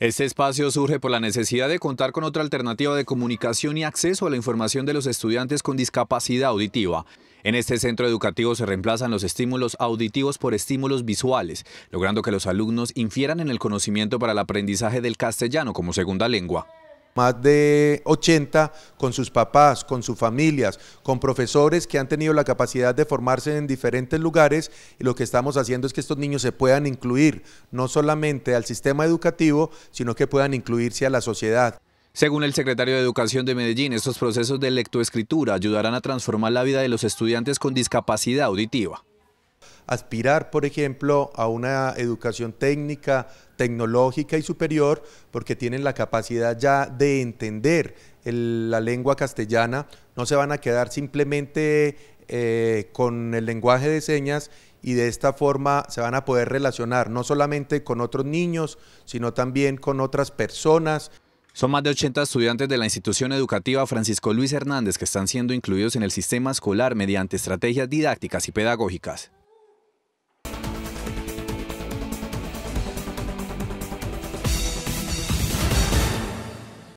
Este espacio surge por la necesidad de contar con otra alternativa de comunicación y acceso a la información de los estudiantes con discapacidad auditiva. En este centro educativo se reemplazan los estímulos auditivos por estímulos visuales, logrando que los alumnos infieran en el conocimiento para el aprendizaje del castellano como segunda lengua más de 80 con sus papás, con sus familias, con profesores que han tenido la capacidad de formarse en diferentes lugares y lo que estamos haciendo es que estos niños se puedan incluir no solamente al sistema educativo, sino que puedan incluirse a la sociedad. Según el secretario de Educación de Medellín, estos procesos de lectoescritura ayudarán a transformar la vida de los estudiantes con discapacidad auditiva aspirar, por ejemplo, a una educación técnica, tecnológica y superior, porque tienen la capacidad ya de entender la lengua castellana, no se van a quedar simplemente eh, con el lenguaje de señas y de esta forma se van a poder relacionar no solamente con otros niños, sino también con otras personas. Son más de 80 estudiantes de la institución educativa Francisco Luis Hernández que están siendo incluidos en el sistema escolar mediante estrategias didácticas y pedagógicas.